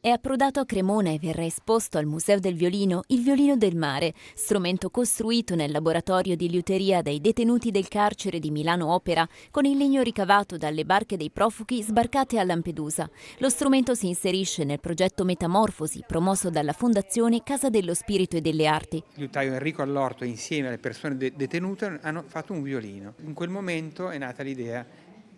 È approdato a Cremona e verrà esposto al Museo del Violino il violino del mare, strumento costruito nel laboratorio di liuteria dai detenuti del carcere di Milano Opera con il legno ricavato dalle barche dei profughi sbarcate a Lampedusa. Lo strumento si inserisce nel progetto Metamorfosi promosso dalla Fondazione Casa dello Spirito e delle Arti. Il liutaio Enrico Allorto insieme alle persone de detenute hanno fatto un violino. In quel momento è nata l'idea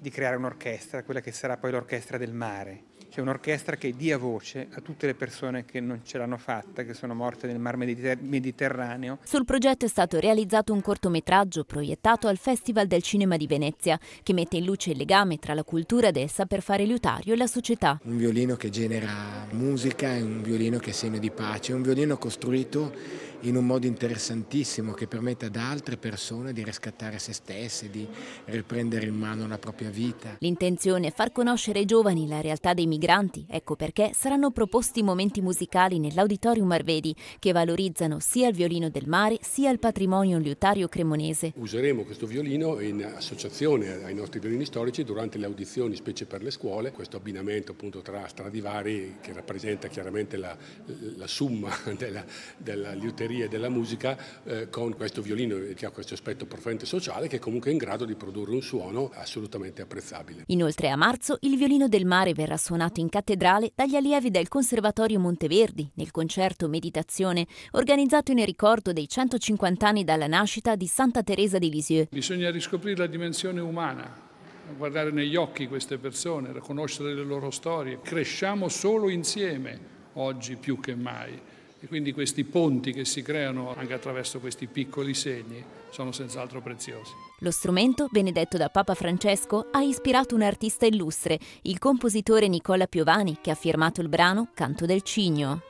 di creare un'orchestra, quella che sarà poi l'orchestra del mare, cioè un'orchestra che dia voce a tutte le persone che non ce l'hanno fatta, che sono morte nel Mar Mediter Mediterraneo. Sul progetto è stato realizzato un cortometraggio proiettato al Festival del Cinema di Venezia, che mette in luce il legame tra la cultura del saper liutario e la società. Un violino che genera musica, un violino che è segno di pace, un violino costruito in un modo interessantissimo che permette ad altre persone di riscattare se stesse, di riprendere in mano la propria vita. L'intenzione è far conoscere ai giovani la realtà dei migranti, ecco perché saranno proposti momenti musicali nell'Auditorium Arvedi che valorizzano sia il violino del mare sia il patrimonio liutario cremonese. Useremo questo violino in associazione ai nostri violini storici durante le audizioni, specie per le scuole, questo abbinamento appunto tra Stradivari che rappresenta chiaramente la, la summa della, della liuteria batterie della musica eh, con questo violino che ha questo aspetto profondamente sociale che è comunque in grado di produrre un suono assolutamente apprezzabile. Inoltre a marzo il violino del mare verrà suonato in cattedrale dagli allievi del Conservatorio Monteverdi nel concerto Meditazione organizzato in ricordo dei 150 anni dalla nascita di Santa Teresa di Lisieux. Bisogna riscoprire la dimensione umana guardare negli occhi queste persone, riconoscere le loro storie. Cresciamo solo insieme, oggi più che mai. E quindi questi ponti che si creano anche attraverso questi piccoli segni sono senz'altro preziosi. Lo strumento, benedetto da Papa Francesco, ha ispirato un artista illustre, il compositore Nicola Piovani, che ha firmato il brano Canto del Cigno.